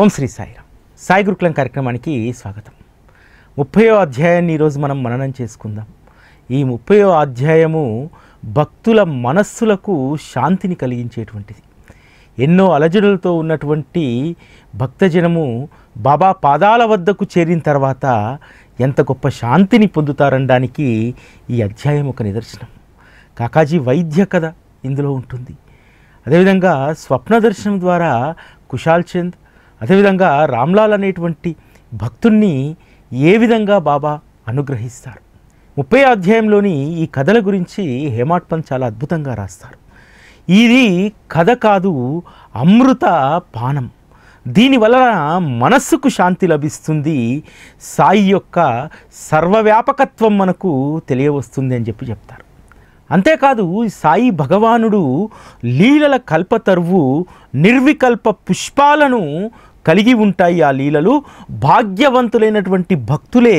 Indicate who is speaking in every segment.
Speaker 1: ఓం శ్రీ సాయిరామ్ సాయి గురుకులం కార్యక్రమానికి స్వాగతం ముప్పయో అధ్యాయాన్ని ఈరోజు మనం మననం చేసుకుందాం ఈ ముప్పయో అధ్యాయము భక్తుల మనస్సులకు శాంతిని కలిగించేటువంటిది ఎన్నో అలజడులతో ఉన్నటువంటి భక్తజనము బాబా పాదాల వద్దకు చేరిన తర్వాత ఎంత గొప్ప శాంతిని పొందుతారనడానికి ఈ అధ్యాయం ఒక నిదర్శనం కాకాజీ వైద్య కథ ఇందులో ఉంటుంది అదేవిధంగా స్వప్న దర్శనం ద్వారా కుషాల్ చంద్ అదేవిధంగా రామ్లాల్ అనేటువంటి భక్తుణ్ణి ఏ విధంగా బాబా అనుగ్రహిస్తారు ముప్పై అధ్యాయంలోని ఈ కథల గురించి హేమాట్ పంత్ చాలా అద్భుతంగా రాస్తారు ఇది కథ కాదు అమృత పానం దీనివలన మనస్సుకు శాంతి లభిస్తుంది సాయి యొక్క సర్వవ్యాపకత్వం మనకు తెలియవస్తుంది అని చెప్పి చెప్తారు అంతేకాదు సాయి భగవానుడు లీలల కల్పతరువు నిర్వికల్ప పుష్పాలను కలిగి ఉంటాయి ఆ లీలలు భాగ్యవంతులైనటువంటి భక్తులే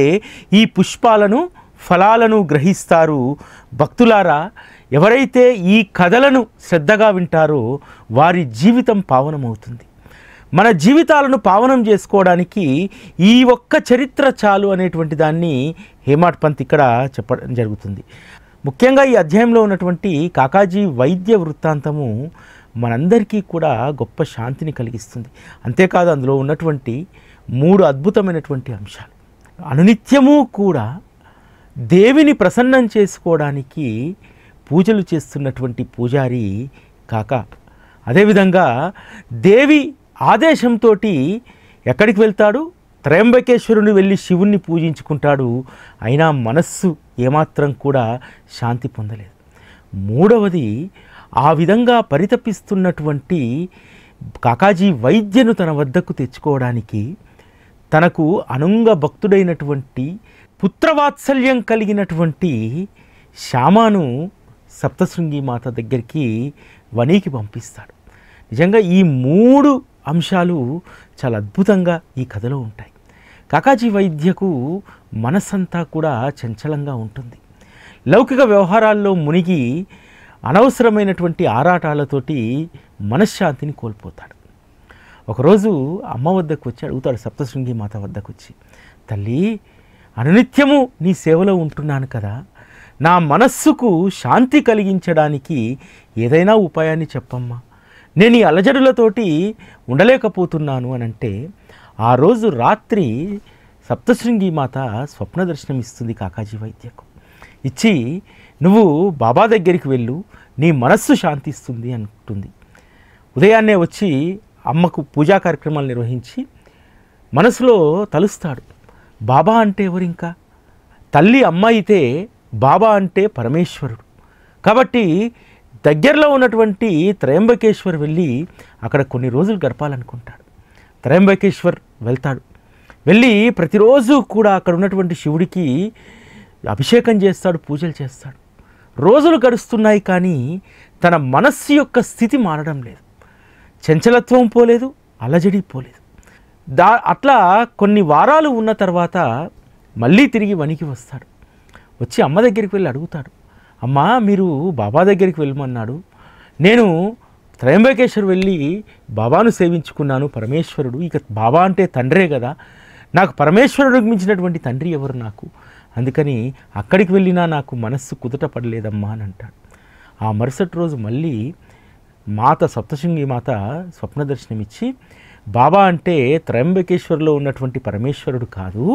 Speaker 1: ఈ పుష్పాలను ఫలాలను గ్రహిస్తారు భక్తులారా ఎవరైతే ఈ కథలను శ్రద్ధగా వింటారో వారి జీవితం పావనమవుతుంది మన జీవితాలను పావనం చేసుకోవడానికి ఈ ఒక్క చరిత్ర చాలు అనేటువంటి దాన్ని హేమాట్ పంత్ ఇక్కడ చెప్పడం జరుగుతుంది ముఖ్యంగా ఈ అధ్యాయంలో ఉన్నటువంటి కాకాజీ వైద్య వృత్తాంతము మనందరికీ కూడా గొప్ప శాంతిని కలిగిస్తుంది అంతేకాదు అందులో ఉన్నటువంటి మూడు అద్భుతమైనటువంటి అంశాలు అనునిత్యము కూడా దేవిని ప్రసన్నం చేసుకోవడానికి పూజలు చేస్తున్నటువంటి పూజారి కాక అదేవిధంగా దేవి ఆదేశంతో ఎక్కడికి వెళ్తాడు త్రయంబకేశ్వరుని వెళ్ళి శివుణ్ణి పూజించుకుంటాడు అయినా మనస్సు ఏమాత్రం కూడా శాంతి పొందలేదు మూడవది ఆ విధంగా పరితపిస్తున్నటువంటి కాకాజీ వైద్యను తన వద్దకు తెచ్చుకోవడానికి తనకు అనుంగ భక్తుడైనటువంటి పుత్రవాత్సల్యం కలిగినటువంటి శ్యామాను సప్తశృంగి మాత దగ్గరికి వనీకి పంపిస్తాడు నిజంగా ఈ మూడు అంశాలు చాలా అద్భుతంగా ఈ కథలో ఉంటాయి కాకాజీ వైద్యకు మనస్సంతా కూడా చంచలంగా ఉంటుంది లౌకిక వ్యవహారాల్లో మునిగి అనవసరమైనటువంటి ఆరాటాలతోటి మనశ్శాంతిని కోల్పోతాడు ఒకరోజు అమ్మ వద్దకు వచ్చి అడుగుతాడు సప్తశృంగి మాత వద్దకు వచ్చి తల్లి అనునిత్యము నీ సేవలో ఉంటున్నాను కదా నా మనస్సుకు శాంతి కలిగించడానికి ఏదైనా ఉపాయాన్ని చెప్పమ్మా నేను ఈ అలజడులతోటి ఉండలేకపోతున్నాను అని అంటే ఆ రోజు రాత్రి సప్తశృంగి మాత స్వప్న దర్శనం ఇస్తుంది కాకాజీ వైద్యకు ఇచ్చి నువ్వు బాబా దగ్గరికి వెళ్ళు నీ మనస్సు శాంతిస్తుంది అంటుంది ఉదయాన్నే వచ్చి అమ్మకు పూజా కార్యక్రమాలు నిర్వహించి మనసులో తలుస్తాడు బాబా అంటే ఎవరు ఇంకా తల్లి అమ్మ అయితే బాబా అంటే పరమేశ్వరుడు కాబట్టి దగ్గరలో ఉన్నటువంటి త్రయంబకేశ్వర్ వెళ్ళి అక్కడ కొన్ని రోజులు గడపాలనుకుంటాడు త్రయంబకేశ్వర్ వెళ్తాడు వెళ్ళి ప్రతిరోజు కూడా అక్కడ ఉన్నటువంటి శివుడికి అభిషేకం చేస్తాడు పూజలు చేస్తాడు రోజులు గడుస్తున్నాయి కానీ తన మనస్సు యొక్క స్థితి మారడం లేదు చంచలత్వం పోలేదు అలజడి పోలేదు దా అట్లా కొన్ని వారాలు ఉన్న తర్వాత మళ్ళీ తిరిగి వనికి వస్తాడు వచ్చి అమ్మ దగ్గరికి వెళ్ళి అడుగుతాడు అమ్మ మీరు బాబా దగ్గరికి వెళ్ళమన్నాడు నేను త్రయంబకేశ్వర్ వెళ్ళి బాబాను సేవించుకున్నాను పరమేశ్వరుడు ఇక బాబా అంటే తండ్రే కదా నాకు పరమేశ్వరుడు మించినటువంటి తండ్రి ఎవరు నాకు అందుకని అక్కడికి వెళ్ళినా నాకు మనస్సు కుదట పడలేదమ్మా అని అంటాడు ఆ మరుసటి రోజు మళ్ళీ మాత సప్తశృంగి మాత స్వప్న దర్శనమిచ్చి బాబా అంటే త్రయంబకేశ్వర్లో ఉన్నటువంటి పరమేశ్వరుడు కాదు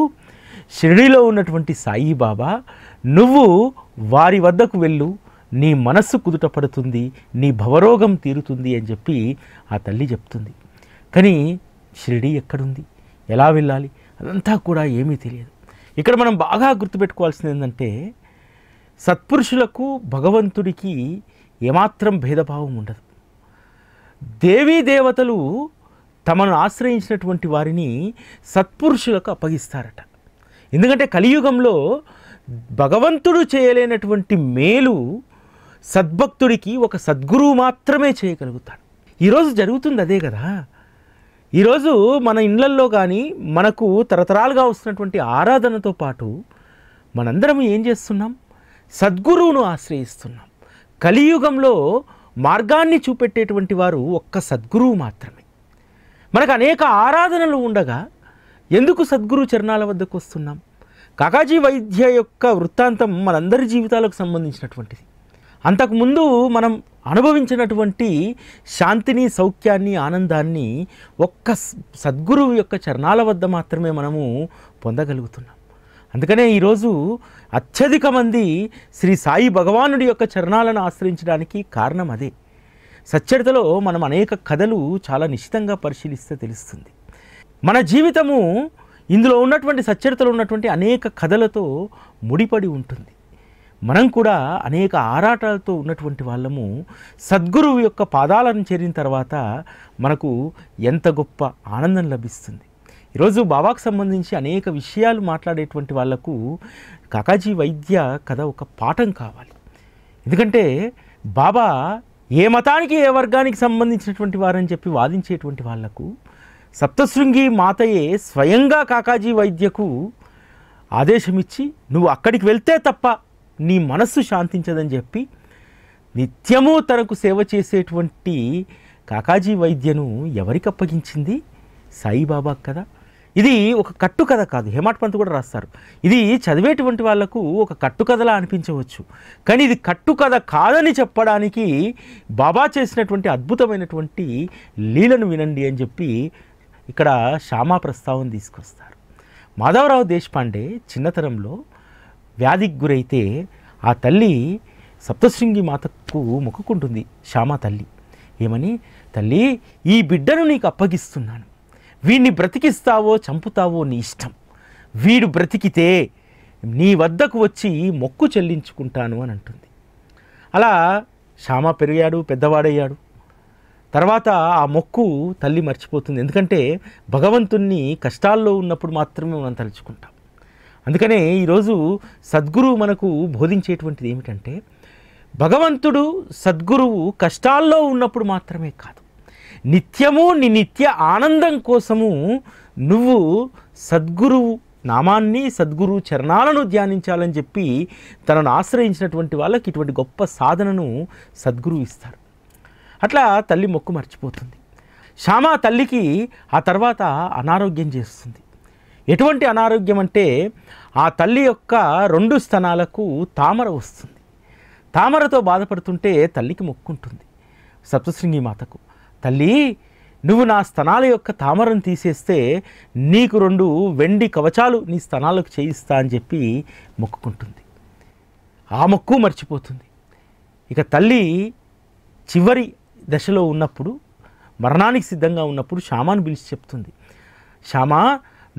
Speaker 1: షిరిడిలో ఉన్నటువంటి సాయిబాబా నువ్వు వారి వద్దకు వెళ్ళు నీ మనస్సు కుదుట పడుతుంది నీ భవరోగం తీరుతుంది అని చెప్పి ఆ తల్లి చెప్తుంది కానీ షిరిడి ఎక్కడుంది ఎలా వెళ్ళాలి అదంతా కూడా ఏమీ తెలియదు ఇక్కడ మనం బాగా గుర్తుపెట్టుకోవాల్సింది ఏంటంటే సత్పురుషులకు భగవంతుడికి ఏమాత్రం భేదభావం ఉండదు దేవీ దేవతలు తమను ఆశ్రయించినటువంటి వారిని సత్పురుషులకు అప్పగిస్తారట ఎందుకంటే కలియుగంలో భగవంతుడు చేయలేనటువంటి మేలు సద్భక్తుడికి ఒక సద్గురువు మాత్రమే చేయగలుగుతాడు ఈరోజు జరుగుతుంది అదే కదా ఈరోజు మన ఇండ్లల్లో కానీ మనకు తరతరాలుగా వస్తున్నటువంటి ఆరాధనతో పాటు మనందరం ఏం చేస్తున్నాం సద్గురువును ఆశ్రయిస్తున్నాం కలియుగంలో మార్గాన్ని చూపెట్టేటువంటి వారు ఒక్క సద్గురువు మాత్రమే మనకు అనేక ఆరాధనలు ఉండగా ఎందుకు సద్గురు చరణాల వద్దకు వస్తున్నాం కాకాజీ వైద్య యొక్క వృత్తాంతం మనందరి జీవితాలకు సంబంధించినటువంటిది అంతకుముందు మనం అనుభవించినటువంటి శాంతిని సౌఖ్యాన్ని ఆనందాన్ని ఒక్క సద్గురువు యొక్క చరణాల వద్ద మాత్రమే మనము పొందగలుగుతున్నాం అందుకనే ఈరోజు అత్యధిక మంది శ్రీ సాయి భగవానుడి యొక్క చరణాలను ఆశ్రయించడానికి కారణం అదే సచ్చరితలో మనం అనేక కథలు చాలా నిశ్చితంగా పరిశీలిస్తే తెలుస్తుంది మన జీవితము ఇందులో ఉన్నటువంటి సచ్చరితలో ఉన్నటువంటి అనేక కథలతో ముడిపడి ఉంటుంది మనం కూడా అనేక ఆరాటాలతో ఉన్నటువంటి వాళ్ళము సద్గురువు యొక్క పాదాలను చేరిన తర్వాత మనకు ఎంత గొప్ప ఆనందం లభిస్తుంది ఈరోజు బాబాకు సంబంధించి అనేక విషయాలు మాట్లాడేటువంటి వాళ్లకు కాకాజీ వైద్య కథ ఒక పాఠం కావాలి ఎందుకంటే బాబా ఏ మతానికి ఏ వర్గానికి సంబంధించినటువంటి వారని చెప్పి వాదించేటువంటి వాళ్లకు సప్తశృంగి మాతయే స్వయంగా కాకాజీ వైద్యకు ఆదేశమిచ్చి నువ్వు అక్కడికి వెళ్తే తప్ప నీ మనస్సు శాంతించదని చెప్పి నిత్యము తనకు సేవ చేసేటువంటి కాకాజీ వైద్యను ఎవరికి అప్పగించింది సాయిబాబా కదా ఇది ఒక కట్టుకథ కాదు హేమాట్ పంత్ కూడా రాస్తారు ఇది చదివేటువంటి వాళ్లకు ఒక కట్టుకథలా అనిపించవచ్చు కానీ ఇది కట్టుకథ కాదని చెప్పడానికి బాబా చేసినటువంటి అద్భుతమైనటువంటి లీలను వినండి అని చెప్పి ఇక్కడ శ్యామా ప్రస్తావం తీసుకొస్తారు మాధవరావు దేశపాండే చిన్నతనంలో వ్యాధికి గురైతే ఆ తల్లి సప్తశృంగి మాతకు మొక్కుకుంటుంది శ్యామ తల్లి ఏమని తల్లి ఈ బిడ్డను నీకు అప్పగిస్తున్నాను వీడిని బ్రతికిస్తావో చంపుతావో నీ ఇష్టం వీడు బ్రతికితే నీ వద్దకు వచ్చి మొక్కు చెల్లించుకుంటాను అని అంటుంది అలా శ్యామ పెరిగాడు పెద్దవాడయ్యాడు తర్వాత ఆ మొక్కు తల్లి మర్చిపోతుంది ఎందుకంటే భగవంతుణ్ణి కష్టాల్లో ఉన్నప్పుడు మాత్రమే మనం తలుచుకుంటాం అందుకనే ఈరోజు సద్గురువు మనకు బోధించేటువంటిది ఏమిటంటే భగవంతుడు సద్గురువు కష్టాల్లో ఉన్నప్పుడు మాత్రమే కాదు నిత్యము నీ నిత్య ఆనందం కోసము నువ్వు సద్గురువు నామాన్ని సద్గురు చరణాలను ధ్యానించాలని చెప్పి తనను ఆశ్రయించినటువంటి వాళ్ళకి ఇటువంటి గొప్ప సాధనను సద్గురువు ఇస్తారు అట్లా తల్లి మొక్కు మర్చిపోతుంది శ్యామ తల్లికి ఆ తర్వాత అనారోగ్యం చేస్తుంది ఎటువంటి అనారోగ్యం అంటే ఆ తల్లి యొక్క రెండు స్థనాలకు తామర వస్తుంది తామరతో బాధపడుతుంటే తల్లికి మొక్కుంటుంది సప్తశృంగి మాతకు తల్లి నువ్వు నా స్థనాల యొక్క తామరను తీసేస్తే నీకు రెండు వెండి కవచాలు నీ స్థనాలకు చేయిస్తా అని చెప్పి మొక్కుకుంటుంది ఆ మొక్కు మర్చిపోతుంది ఇక తల్లి చివరి దశలో ఉన్నప్పుడు మరణానికి సిద్ధంగా ఉన్నప్పుడు శ్యామాను పిలిచి చెప్తుంది శ్యామా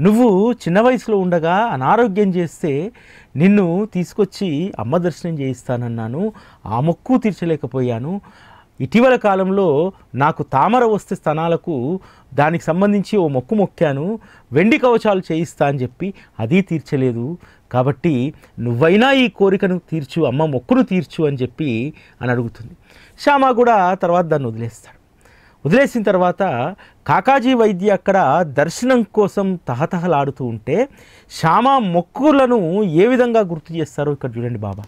Speaker 1: నువ్వు చిన్న వయసులో ఉండగా అనారోగ్యం చేస్తే నిన్ను తీసుకొచ్చి అమ్మ దర్శనం చేయిస్తానన్నాను ఆ మొక్కు తీర్చలేకపోయాను ఇటీవల కాలంలో నాకు తామర వస్తే స్థానాలకు దానికి సంబంధించి ఓ మొక్కు మొక్కాను వెండి కవచాలు చేయిస్తా అని చెప్పి అది తీర్చలేదు కాబట్టి నువ్వైనా ఈ కోరికను తీర్చు అమ్మ మొక్కును తీర్చు అని చెప్పి అని అడుగుతుంది శ్యామ కూడా తర్వాత దాన్ని వదిలేస్తాడు వదిలేసిన తర్వాత కాకాజీ వైద్య అక్కడ దర్శనం కోసం తహతహలాడుతూ ఉంటే శ్యామ మొక్కులను ఏ విధంగా గుర్తు చేస్తారో ఇక్కడ చూడండి బాబా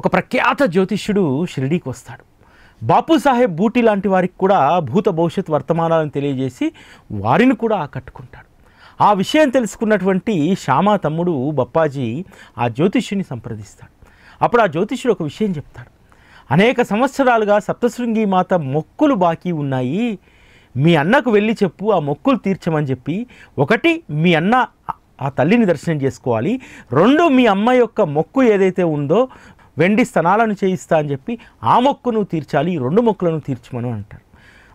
Speaker 1: ఒక ప్రఖ్యాత జ్యోతిష్యుడు షిరిడీకి వస్తాడు బాపు సాహెబ్ బూటి లాంటి వారికి కూడా భూత భవిష్యత్ వర్తమానాలను తెలియజేసి వారిని కూడా ఆకట్టుకుంటాడు ఆ విషయం తెలుసుకున్నటువంటి శ్యామ తమ్ముడు బప్పాజీ ఆ జ్యోతిష్యుని సంప్రదిస్తాడు అప్పుడు ఆ జ్యోతిష్యుడు ఒక విషయం చెప్తాడు అనేక సంవత్సరాలుగా సప్తశృంగి మాత మొక్కులు బాకీ ఉన్నాయి మీ అన్నకు వెళ్ళి చెప్పు ఆ మొక్కులు తీర్చమని చెప్పి ఒకటి మీ అన్న ఆ తల్లిని దర్శనం చేసుకోవాలి రెండు మీ అమ్మ యొక్క మొక్కు ఏదైతే ఉందో వెండి స్థనాలను చేయిస్తా అని చెప్పి ఆ మొక్కును తీర్చాలి ఈ రెండు మొక్కులను తీర్చమని అంటారు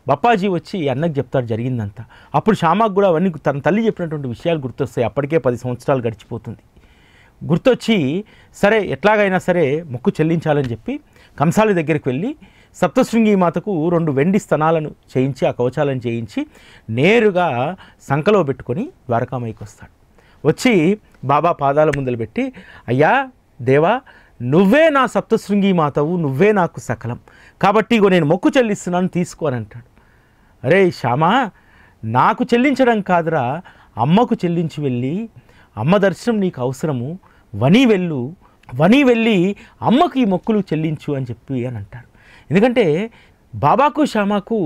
Speaker 1: బప్పాజీ వచ్చి ఈ అన్నకు చెప్తారు జరిగిందంతా అప్పుడు శ్యామాకు కూడా అవన్నీ తన తల్లి చెప్పినటువంటి విషయాలు గుర్తొస్తాయి అప్పటికే పది సంవత్సరాలు గడిచిపోతుంది గుర్తొచ్చి సరే ఎట్లాగైనా సరే మొక్కు చెల్లించాలని చెప్పి కంసాలి దగ్గరికి వెళ్ళి సప్తశృంగి మాతకు రెండు వెండి స్తనాలను చేయించి ఆ కవచాలను చేయించి నేరుగా సంకలో పెట్టుకొని ద్వారకామయ్యకి వస్తాడు వచ్చి బాబా పాదాల ముందలు పెట్టి అయ్యా దేవా నువ్వే నా సప్తశృంగి మాతవు నువ్వే నాకు సకలం కాబట్టి ఇగో నేను మొక్కు చెల్లిస్తున్నాను తీసుకోని అంటాడు అరే శ్యామా నాకు చెల్లించడం కాదురా అమ్మకు చెల్లించి వెళ్ళి అమ్మ దర్శనం నీకు అవసరము వని వెళ్ళు వని వెళ్ళి అమ్మకు ఈ మొక్కులు చెల్లించు అని చెప్పి అని అంటారు ఎందుకంటే బాబాకు శ్యామాకు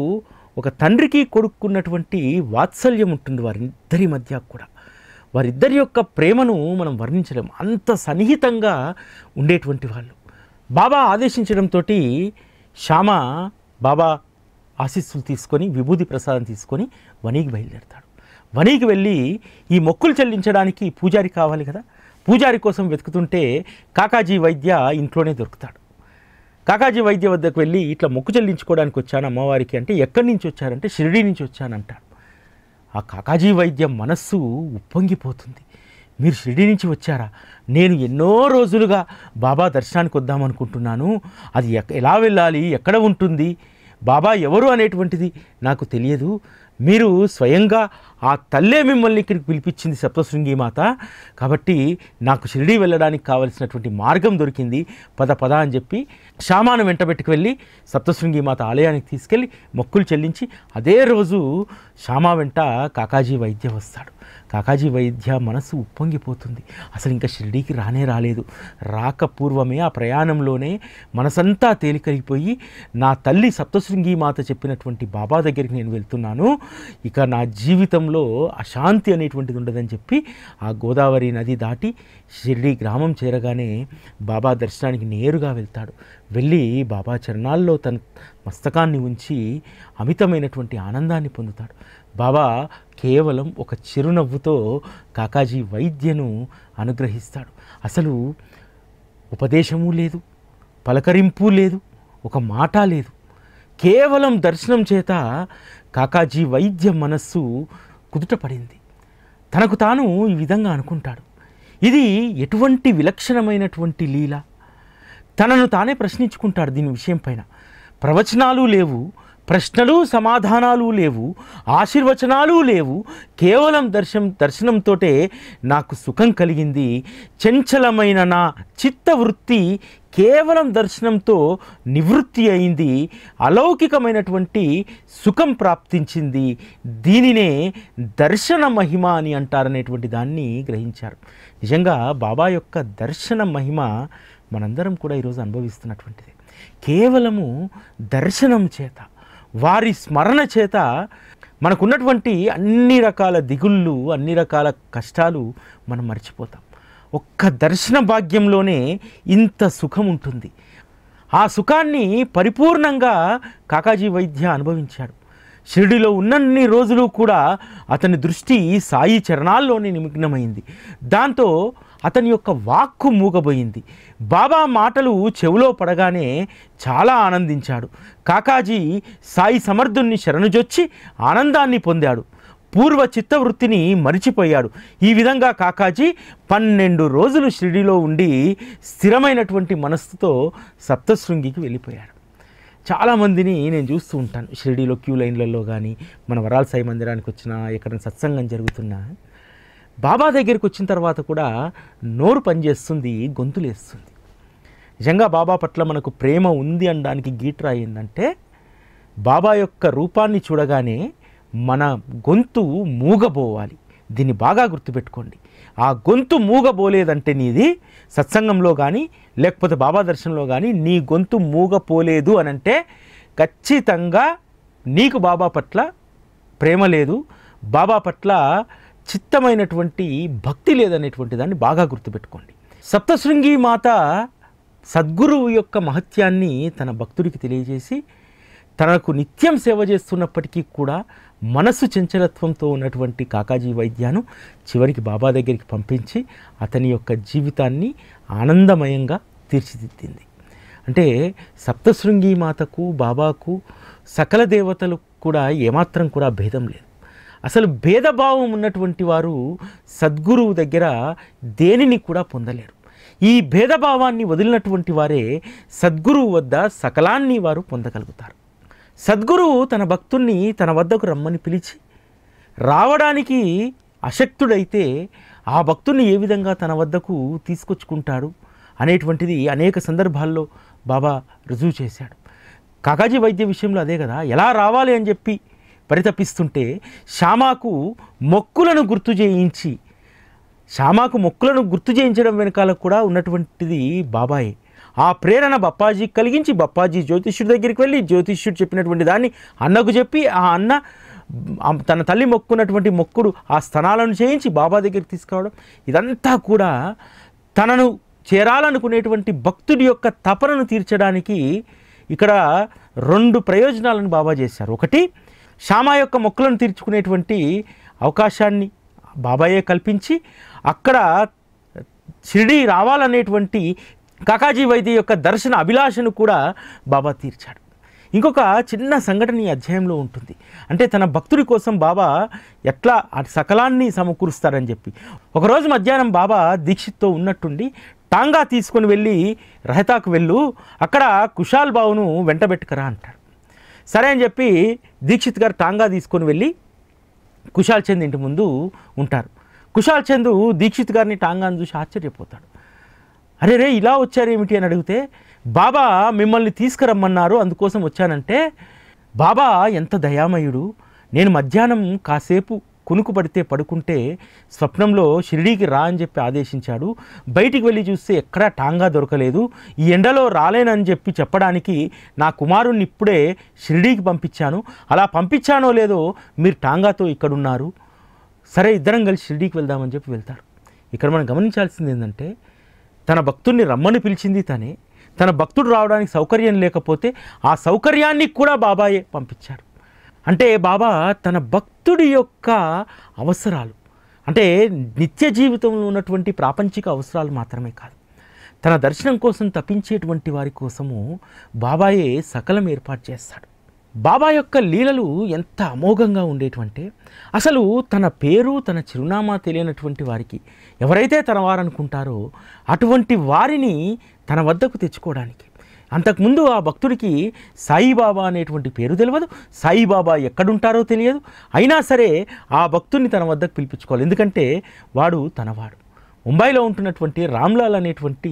Speaker 1: ఒక తండ్రికి కొడుకున్నటువంటి వాత్సల్యం ఉంటుంది వారిద్దరి మధ్య కూడా వారిద్దరి యొక్క ప్రేమను మనం వర్ణించలేము అంత సన్నిహితంగా ఉండేటువంటి వాళ్ళు బాబా ఆదేశించడంతో శ్యామ బాబా ఆశీస్సులు తీసుకొని విభూతి ప్రసాదం తీసుకొని వనీకి బయలుదేరతాడు వనీకి వెళ్ళి ఈ మొక్కులు చెల్లించడానికి పూజారి కావాలి కదా పూజారి కోసం వెతుకుతుంటే కాకాజీ వైద్య ఇంట్లోనే దొరుకుతాడు కాకాజీ వైద్య వద్దకు వెళ్ళి ఇట్లా మొక్కు చెల్లించుకోవడానికి వచ్చాను అమ్మవారికి అంటే ఎక్కడి నుంచి వచ్చారంటే షిరిడి నుంచి వచ్చానంటాడు ఆ కాకాజీ వైద్య మనస్సు ఉప్పొంగిపోతుంది మీరు షిరిడి నుంచి వచ్చారా నేను ఎన్నో రోజులుగా బాబా దర్శనానికి వద్దామనుకుంటున్నాను అది ఎలా వెళ్ళాలి ఎక్కడ ఉంటుంది బాబా ఎవరు అనేటువంటిది నాకు తెలియదు మీరు స్వయంగా ఆ తల్లే మిమ్మల్ని ఇక్కడికి పిలిపించింది సప్తశృంగి మాత కాబట్టి నాకు షిరిడి వెళ్ళడానికి కావలసినటువంటి మార్గం దొరికింది పద పద అని చెప్పి శామాను వెంటబెట్టుకు వెళ్ళి సప్తశృంగి మాత ఆలయానికి తీసుకెళ్ళి మొక్కులు చెల్లించి అదే రోజు క్షామా వెంట కాకాజీ వైద్య వస్తాడు కాకాజీ వైద్య మనసు ఉప్పొంగిపోతుంది అసలు ఇంకా షిరిడీకి రానే రాలేదు రాక పూర్వమే ఆ ప్రయాణంలోనే మనసంతా తేలికలిగిపోయి నా తల్లి సప్తశృంగి మాత చెప్పినటువంటి బాబా దగ్గరికి నేను వెళ్తున్నాను ఇక నా జీవితంలో అశాంతి అనేటువంటిది ఉండదని చెప్పి ఆ గోదావరి నది దాటి షిరిడి గ్రామం చేరగానే బాబా దర్శనానికి నేరుగా వెళ్తాడు వెళ్ళి బాబా చరణాల్లో తన మస్తకాన్ని ఉంచి అమితమైనటువంటి ఆనందాన్ని పొందుతాడు బాబా కేవలం ఒక చిరునవ్వుతో కాకాజీ వైద్యను అనుగ్రహిస్తాడు అసలు ఉపదేశము లేదు పలకరింపు లేదు ఒక మాట లేదు కేవలం దర్శనం చేత కాకాజీ వైద్య మనస్సు కుదుటపడింది తనకు తాను ఈ విధంగా అనుకుంటాడు ఇది ఎటువంటి విలక్షణమైనటువంటి లీల తనను తానే ప్రశ్నించుకుంటాడు దీని విషయం పైన ప్రవచనాలు లేవు ప్రశ్నలు సమాధానాలు లేవు ఆశీర్వచనాలు లేవు కేవలం దర్శనం దర్శనంతోటే నాకు సుఖం కలిగింది చంచలమైన నా చిత్తవృత్తి కేవలం దర్శనంతో నివృత్తి అయింది అలౌకికమైనటువంటి సుఖం ప్రాప్తించింది దీనినే దర్శన మహిమ అని అంటారనేటువంటి దాన్ని గ్రహించారు నిజంగా బాబా యొక్క దర్శన మహిమ మనందరం కూడా ఈరోజు అనుభవిస్తున్నటువంటిది కేవలము దర్శనం చేత వారి స్మరణ చేత మనకున్నటువంటి అన్ని రకాల దిగుళ్ళు అన్ని రకాల కష్టాలు మనం మర్చిపోతాం ఒక్క దర్శన భాగ్యంలోనే ఇంత సుఖం ఉంటుంది ఆ సుఖాన్ని పరిపూర్ణంగా కాకాజీ వైద్య అనుభవించాడు షిరిడిలో ఉన్నన్ని రోజులు కూడా అతని దృష్టి సాయి చరణాల్లోనే నిమగ్నమైంది దాంతో అతని యొక్క వాక్కు మూగబోయింది బాబా మాటలు చెవిలో పడగానే చాలా ఆనందించాడు కాకాజీ సాయి సమర్థుణ్ణి శరణుజొచ్చి ఆనందాన్ని పొందాడు పూర్వ చిత్తవృత్తిని మరిచిపోయాడు ఈ విధంగా కాకాజీ పన్నెండు రోజులు షిరిడిలో ఉండి స్థిరమైనటువంటి మనస్సుతో సప్తశృంగికి వెళ్ళిపోయాడు చాలామందిని నేను చూస్తూ ఉంటాను షిరిడిలో క్యూ లైన్లలో కానీ మన వరాల సాయి మందిరానికి వచ్చినా ఎక్కడైనా సత్సంగం జరుగుతున్నా బాబా దగ్గరికి వచ్చిన తర్వాత కూడా నోరు పనిచేస్తుంది గొంతులేస్తుంది నిజంగా బాబా పట్ల మనకు ప్రేమ ఉంది అనడానికి గీట్రా ఏంటంటే బాబా యొక్క రూపాన్ని చూడగానే మన గొంతు మూగబోవాలి దీన్ని బాగా గుర్తుపెట్టుకోండి ఆ గొంతు మూగబోలేదంటే నీది సత్సంగంలో కానీ లేకపోతే బాబా దర్శనంలో కానీ నీ గొంతు మూగపోలేదు అని అంటే ఖచ్చితంగా నీకు బాబా పట్ల ప్రేమ లేదు బాబా పట్ల చిత్తమైనటువంటి భక్తి లేదనేటువంటి దాన్ని బాగా గుర్తుపెట్టుకోండి సప్తశృంగి మాత సద్గురువు యొక్క మహత్యాన్ని తన భక్తుడికి తెలియజేసి తనకు నిత్యం సేవ చేస్తున్నప్పటికీ కూడా మనసు చంచలత్వంతో ఉన్నటువంటి కాకాజీ వైద్యాను చివరికి బాబా దగ్గరికి పంపించి అతని యొక్క జీవితాన్ని ఆనందమయంగా తీర్చిదిద్దింది అంటే సప్తశృంగి మాతకు బాబాకు సకల దేవతలకు కూడా ఏమాత్రం కూడా భేదం లేదు అసలు భేదభావం ఉన్నటువంటి వారు సద్గురువు దగ్గర దేనిని కూడా పొందలేరు ఈ భేదభావాన్ని వదిలినటువంటి వారే సద్గురువు వద్ద సకలాన్ని వారు పొందగలుగుతారు సద్గురువు తన భక్తుణ్ణి తన వద్దకు రమ్మని పిలిచి రావడానికి అశక్తుడైతే ఆ భక్తుని ఏ విధంగా తన వద్దకు తీసుకొచ్చుకుంటాడు అనేటువంటిది అనేక సందర్భాల్లో బాబా రుజువు చేశాడు కాకాజీ వైద్య విషయంలో అదే కదా ఎలా రావాలి అని చెప్పి పరితపిస్తుంటే శ్యామాకు మొక్కులను గుర్తు చేయించి శ్యామాకు మొక్కులను గుర్తు చేయించడం వెనకాల కూడా ఉన్నటువంటిది బాబాయ్ ఆ ప్రేరణ బప్పాజీ కలిగించి బప్పాజీ జ్యోతిష్యుడి దగ్గరికి వెళ్ళి జ్యోతిష్యుడు చెప్పినటువంటి దాన్ని అన్నకు చెప్పి ఆ అన్న తన తల్లి మొక్కున్నటువంటి మొక్కుడు ఆ స్థనాలను చేయించి బాబా దగ్గరికి తీసుకురావడం ఇదంతా కూడా తనను చేరాలనుకునేటువంటి భక్తుడి యొక్క తపనను తీర్చడానికి ఇక్కడ రెండు ప్రయోజనాలను బాబా చేశారు ఒకటి శ్యామ యొక్క మొక్కలను తీర్చుకునేటువంటి అవకాశాన్ని బాబాయే కల్పించి అక్కడ షిరిడి రావాలనేటువంటి కాకాజీ వైద్య యొక్క దర్శన అభిలాషను కూడా బాబా తీర్చాడు ఇంకొక చిన్న సంఘటన ఈ అధ్యాయంలో ఉంటుంది అంటే తన భక్తుడి కోసం బాబా ఎట్లా సకలాన్ని సమకూరుస్తారని చెప్పి ఒకరోజు మధ్యాహ్నం బాబా దీక్షిత్తో ఉన్నట్టుండి టాంగా తీసుకొని వెళ్ళి రహతాకు వెళ్ళు అక్కడ కుషాల్ బావును వెంటబెట్టుకరా అంటాడు సరే అని చెప్పి దీక్షిత్ గారు టాంగా తీసుకొని వెళ్ళి కుషాల్ చంద్ ఇంటి ముందు ఉంటారు కుషాల్ చంద్ దీక్షిత్ గారిని టాంగాను చూసి ఆశ్చర్యపోతాడు అరే రే ఇలా వచ్చారేమిటి అని అడిగితే బాబా మిమ్మల్ని తీసుకురమ్మన్నారు అందుకోసం వచ్చానంటే బాబా ఎంత దయామయుడు నేను మధ్యాహ్నం కాసేపు కునుకు పడితే పడుకుంటే స్వప్నంలో షిరిడీకి రా అని చెప్పి ఆదేశించాడు బయటికి వెళ్ళి చూస్తే ఎక్కడా టాంగా దొరకలేదు ఈ ఎండలో రాలేనని చెప్పి చెప్పడానికి నా కుమారుణ్ణి ఇప్పుడే షిరిడీకి పంపించాను అలా పంపించానో లేదో మీరు టాంగాతో ఇక్కడున్నారు సరే ఇద్దరం కలిసి షిరిడీకి వెళ్దామని చెప్పి వెళ్తారు ఇక్కడ మనం గమనించాల్సింది ఏంటంటే తన భక్తుడిని రమ్మని పిలిచింది తనే తన భక్తుడు రావడానికి సౌకర్యం లేకపోతే ఆ సౌకర్యాన్ని కూడా బాబాయే పంపించాడు అంటే బాబా తన భక్తుడి యొక్క అవసరాలు అంటే నిత్య జీవితంలో ఉన్నటువంటి ప్రాపంచిక అవసరాలు మాత్రమే కాదు తన దర్శనం కోసం తప్పించేటువంటి వారి కోసము బాబాయే సకలం ఏర్పాటు చేస్తాడు బాబా యొక్క లీలలు ఎంత అమోఘంగా ఉండేటువంటి అసలు తన పేరు తన చిరునామా తెలియనటువంటి వారికి ఎవరైతే తన వారనుకుంటారో అటువంటి వారిని తన వద్దకు తెచ్చుకోవడానికి అంతకుముందు ఆ భక్తుడికి సాయిబాబా అనేటువంటి పేరు తెలియదు సాయిబాబా ఎక్కడుంటారో తెలియదు అయినా సరే ఆ భక్తుడిని తన వద్దకు పిలిపించుకోవాలి ఎందుకంటే వాడు తనవాడు ముంబైలో ఉంటున్నటువంటి రామ్లాల్ అనేటువంటి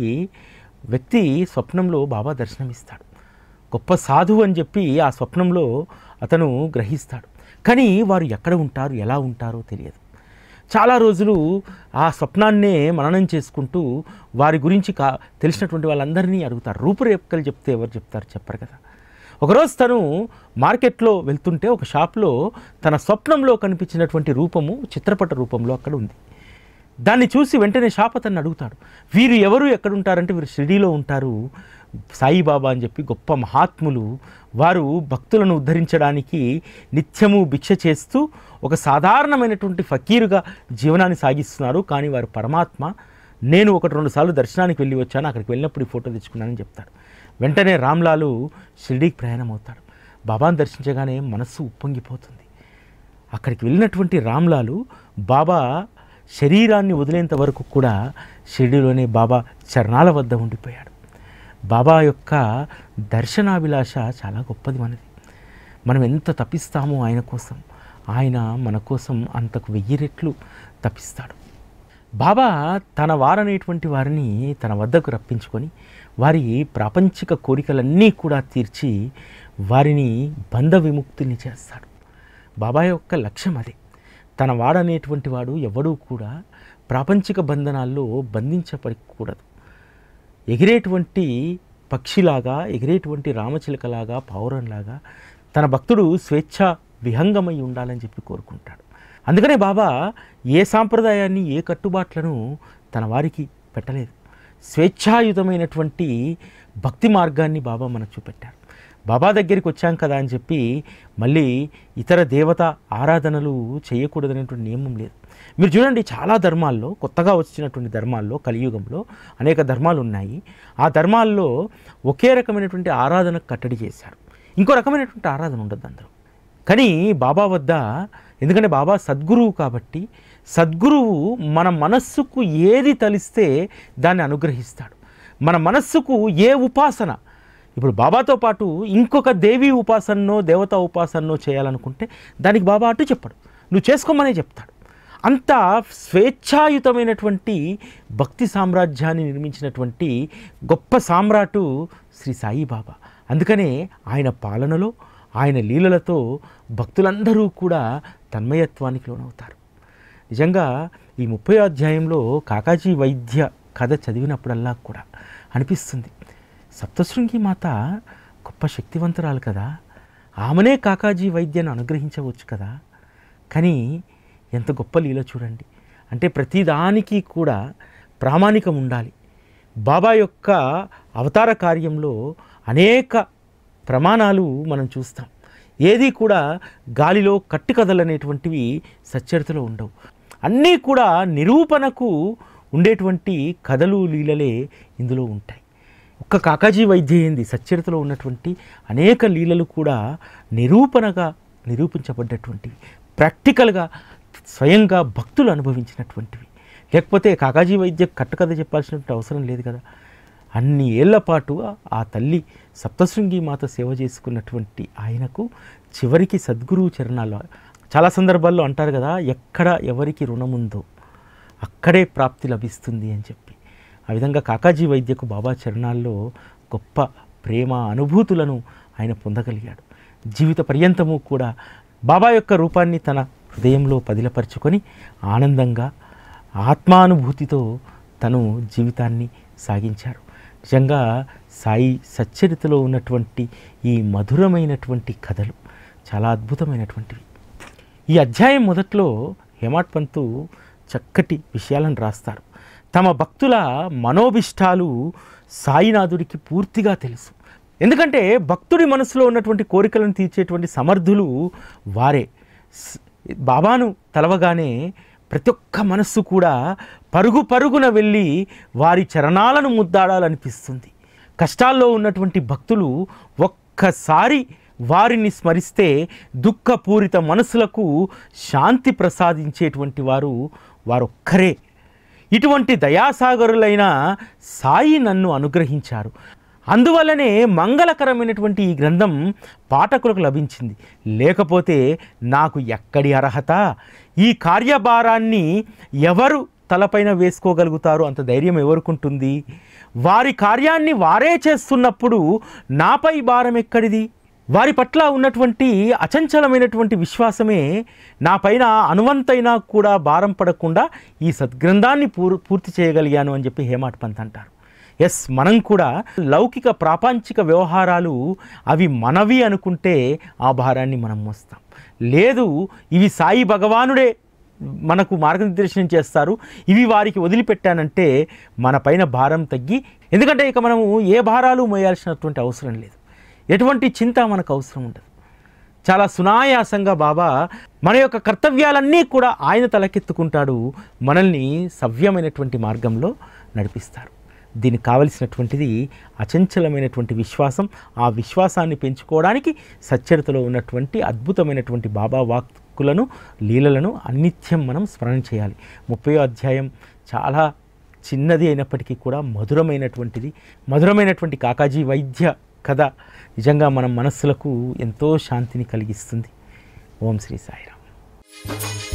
Speaker 1: వ్యక్తి స్వప్నంలో బాబా దర్శనమిస్తాడు గొప్ప సాధువు అని చెప్పి ఆ స్వప్నంలో అతను గ్రహిస్తాడు కానీ వారు ఎక్కడ ఉంటారు ఎలా ఉంటారో తెలియదు చాలా రోజులు ఆ స్వప్నాన్నే మననం చేసుకుంటూ వారి గురించి కా తెలిసినటువంటి వాళ్ళందరినీ అడుగుతారు రూపురేఖలు చెప్తే ఎవరు చెప్తారు చెప్పరు కదా ఒకరోజు తను మార్కెట్లో వెళ్తుంటే ఒక షాప్లో తన స్వప్నంలో కనిపించినటువంటి రూపము చిత్రపట రూపంలో అక్కడ ఉంది దాన్ని చూసి వెంటనే షాపతన్ని అడుగుతాడు వీరు ఎవరు ఎక్కడుంటారంటే వీరు షిరిడీలో ఉంటారు సాయిబాబా అని చెప్పి గొప్ప మహాత్ములు వారు భక్తులను ఉద్ధరించడానికి నిత్యము భిక్ష చేస్తూ ఒక సాధారణమైనటువంటి ఫకీరుగా జీవనాన్ని సాగిస్తున్నారు కానీ వారు పరమాత్మ నేను ఒకటి రెండు సార్లు దర్శనానికి వెళ్ళి వచ్చాను అక్కడికి వెళ్ళినప్పుడు ఈ ఫోటో తెచ్చుకున్నానని చెప్తాడు వెంటనే రామ్లాలు షిరిడీకి ప్రయాణం అవుతాడు బాబాను దర్శించగానే మనస్సు ఉప్పొంగిపోతుంది అక్కడికి వెళ్ళినటువంటి రామ్లాలు బాబా శరీరాన్ని వదిలేంత వరకు కూడా షిరిడిలోనే బాబా చరణాల వద్ద ఉండిపోయాడు బాబా యొక్క దర్శనాభిలాష చాలా గొప్పది మనది మనం ఎంత తప్పిస్తామో ఆయన కోసం ఆయన మన కోసం అంతకు వెయ్యి రెట్లు తప్పిస్తాడు బాబా తన వారనేటువంటి వారిని తన వద్దకు రప్పించుకొని వారి ప్రాపంచిక కోరికలన్నీ కూడా తీర్చి వారిని బంధ విముక్తుల్ని చేస్తాడు బాబా యొక్క లక్ష్యం అదే తన వాడనేటువంటి వాడు ఎవడూ కూడా ప్రాపంచిక బంధనాల్లో బంధించబడకూడదు ఎగిరేటువంటి పక్షిలాగా ఎగిరేటువంటి రామచిలకలాగా పావురంలాగా తన భక్తుడు స్వేచ్ఛ విహంగమై ఉండాలని చెప్పి కోరుకుంటాడు అందుకనే బాబా ఏ సాంప్రదాయాన్ని ఏ కట్టుబాట్లను తన వారికి పెట్టలేదు స్వేచ్ఛాయుతమైనటువంటి భక్తి మార్గాన్ని బాబా మనకు చూపెట్టారు బాబా దగ్గరికి వచ్చాం కదా అని చెప్పి మళ్ళీ ఇతర దేవత ఆరాధనలు చేయకూడదనేటువంటి నియమం లేదు మీరు చూడండి చాలా ధర్మాల్లో కొత్తగా వచ్చినటువంటి ధర్మాల్లో కలియుగంలో అనేక ధర్మాలు ఉన్నాయి ఆ ధర్మాల్లో ఒకే రకమైనటువంటి ఆరాధన కట్టడి చేశారు ఇంకో రకమైనటువంటి ఆరాధన ఉండదు అందరూ కానీ బాబా వద్ద ఎందుకంటే బాబా సద్గురువు కాబట్టి సద్గురువు మన మనస్సుకు ఏది తలిస్తే దాన్ని అనుగ్రహిస్తాడు మన మనస్సుకు ఏ ఉపాసన ఇప్పుడు బాబాతో పాటు ఇంకొక దేవి ఉపాసనో దేవత ఉపాసనో చేయాలనుకుంటే దానికి బాబా అటు చెప్పాడు నువ్వు చేసుకోమనే చెప్తాడు అంత స్వేచ్ఛాయుతమైనటువంటి భక్తి సామ్రాజ్యాన్ని నిర్మించినటువంటి గొప్ప సామ్రాటు శ్రీ సాయిబాబా అందుకనే ఆయన పాలనలో ఆయన లీలలతో భక్తులందరూ కూడా తన్మయత్వానికి లోనవుతారు నిజంగా ఈ ముప్పై అధ్యాయంలో కాకాజీ వైద్య కథ చదివినప్పుడల్లా కూడా అనిపిస్తుంది సప్తశృంగి మాత గొప్ప శక్తివంతురాలు కదా ఆమెనే కాకాజీ వైద్యాన్ని అనుగ్రహించవచ్చు కదా కానీ ఎంత గొప్ప లీల చూడండి అంటే ప్రతిదానికి కూడా ప్రామాణికం ఉండాలి బాబా యొక్క అవతార కార్యంలో అనేక ప్రమాణాలు మనం చూస్తాం ఏది కూడా గాలిలో కట్టుకథలు కదలనేటువంటివి సచ్చరితలో ఉండవు అన్నీ కూడా నిరూపణకు ఉండేటువంటి కథలు లీలలే ఇందులో ఉంటాయి ఒక్క కాకాజీ అయింది సచ్చరితలో ఉన్నటువంటి అనేక లీలలు కూడా నిరూపణగా నిరూపించబడ్డటువంటి ప్రాక్టికల్గా స్వయంగా భక్తులు అనుభవించినటువంటివి లేకపోతే కాకాజీ వైద్య కట్టుకథ చెప్పాల్సినటువంటి అవసరం లేదు కదా అన్ని ఏళ్ల పాటు ఆ తల్లి సప్తశృంగి మాత సేవ చేసుకున్నటువంటి ఆయనకు చివరికి సద్గురువు చరణాలు చాలా సందర్భాల్లో అంటారు కదా ఎక్కడ ఎవరికి రుణముందో అక్కడే ప్రాప్తి లభిస్తుంది అని చెప్పి ఆ విధంగా కాకాజీ వైద్యకు బాబా చరణాల్లో గొప్ప ప్రేమ అనుభూతులను ఆయన పొందగలిగాడు జీవిత పర్యంతము కూడా బాబా యొక్క రూపాన్ని తన హృదయంలో పదిలపరుచుకొని ఆనందంగా ఆత్మానుభూతితో తను జీవితాన్ని సాగించారు నిజంగా సాయి సచ్చరితలో ఉన్నటువంటి ఈ మధురమైనటువంటి కథలు చాలా అద్భుతమైనటువంటివి ఈ అధ్యాయం మొదట్లో హేమాట్ పంతు చక్కటి విషయాలను రాస్తారు తమ భక్తుల మనోభిష్టాలు సాయినాథుడికి పూర్తిగా తెలుసు ఎందుకంటే భక్తుడి మనసులో ఉన్నటువంటి కోరికలను తీర్చేటువంటి సమర్థులు వారే బాబాను తలవగానే ప్రతి ఒక్క మనస్సు కూడా పరుగు పరుగున వెళ్ళి వారి చరణాలను ముద్దాడాలనిపిస్తుంది కష్టాల్లో ఉన్నటువంటి భక్తులు ఒక్కసారి వారిని స్మరిస్తే దుఃఖపూరిత మనసులకు శాంతి ప్రసాదించేటువంటి వారు వారొక్కరే ఇటువంటి దయాసాగరులైన సాయి నన్ను అనుగ్రహించారు అందువల్లనే మంగళకరమైనటువంటి ఈ గ్రంథం పాఠకులకు లభించింది లేకపోతే నాకు ఎక్కడి అర్హత ఈ కార్యభారాన్ని ఎవరు తలపైన వేసుకోగలుగుతారు అంత ధైర్యం ఎవరుకుంటుంది వారి కార్యాన్ని వారే చేస్తున్నప్పుడు నాపై భారం ఎక్కడిది వారి పట్ల ఉన్నటువంటి అచంచలమైనటువంటి విశ్వాసమే నా పైన అనువంతైనా కూడా భారం పడకుండా ఈ సద్గ్రంథాన్ని పూర్ పూర్తి చేయగలిగాను అని చెప్పి హేమాట్ పంత్ అంటారు ఎస్ మనం కూడా లౌకిక ప్రాపంచిక వ్యవహారాలు అవి మనవి అనుకుంటే ఆ భారాన్ని మనం మోస్తాం లేదు ఇవి సాయి భగవానుడే మనకు మార్గనిర్దేశనం చేస్తారు ఇవి వారికి వదిలిపెట్టానంటే మన పైన భారం తగ్గి ఎందుకంటే ఇక మనము ఏ భారాలు మోయాల్సినటువంటి అవసరం లేదు ఎటువంటి చింత మనకు అవసరం ఉండదు చాలా సునాయాసంగా బాబా మన యొక్క కర్తవ్యాలన్నీ కూడా ఆయన తలకెత్తుకుంటాడు మనల్ని సవ్యమైనటువంటి మార్గంలో నడిపిస్తారు దీనికి కావలసినటువంటిది అచంచలమైనటువంటి విశ్వాసం ఆ విశ్వాసాన్ని పెంచుకోవడానికి సచ్చరితలో ఉన్నటువంటి అద్భుతమైనటువంటి బాబా వాక్కులను లీలలను అనిత్యం మనం స్మరణ చేయాలి ముప్పై అధ్యాయం చాలా చిన్నది అయినప్పటికీ కూడా మధురమైనటువంటిది మధురమైనటువంటి కాకాజీ వైద్య కథ నిజంగా మన మనస్సులకు ఎంతో శాంతిని కలిగిస్తుంది ఓం శ్రీ సాయిరామ్